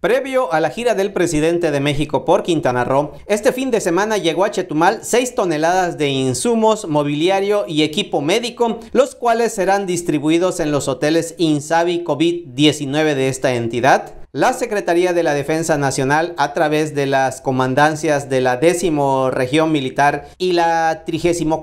Previo a la gira del presidente de México por Quintana Roo, este fin de semana llegó a Chetumal 6 toneladas de insumos, mobiliario y equipo médico, los cuales serán distribuidos en los hoteles Insabi COVID-19 de esta entidad, la Secretaría de la Defensa Nacional, a través de las comandancias de la décimo región militar y la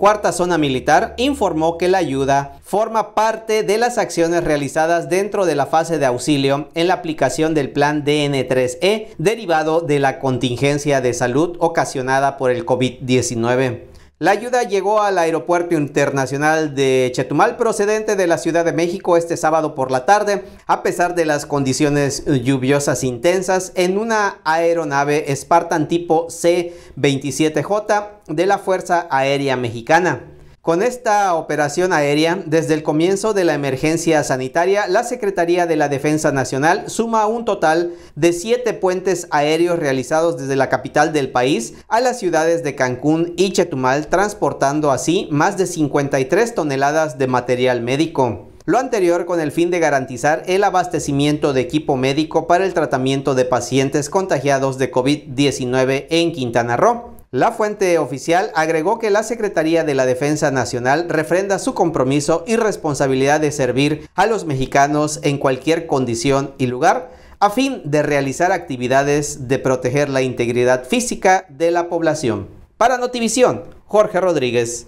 cuarta zona militar, informó que la ayuda forma parte de las acciones realizadas dentro de la fase de auxilio en la aplicación del plan DN3E derivado de la contingencia de salud ocasionada por el COVID-19. La ayuda llegó al Aeropuerto Internacional de Chetumal procedente de la Ciudad de México este sábado por la tarde, a pesar de las condiciones lluviosas intensas, en una aeronave Spartan tipo C-27J de la Fuerza Aérea Mexicana. Con esta operación aérea, desde el comienzo de la emergencia sanitaria, la Secretaría de la Defensa Nacional suma un total de siete puentes aéreos realizados desde la capital del país a las ciudades de Cancún y Chetumal, transportando así más de 53 toneladas de material médico. Lo anterior con el fin de garantizar el abastecimiento de equipo médico para el tratamiento de pacientes contagiados de COVID-19 en Quintana Roo. La fuente oficial agregó que la Secretaría de la Defensa Nacional refrenda su compromiso y responsabilidad de servir a los mexicanos en cualquier condición y lugar a fin de realizar actividades de proteger la integridad física de la población. Para Notivisión, Jorge Rodríguez.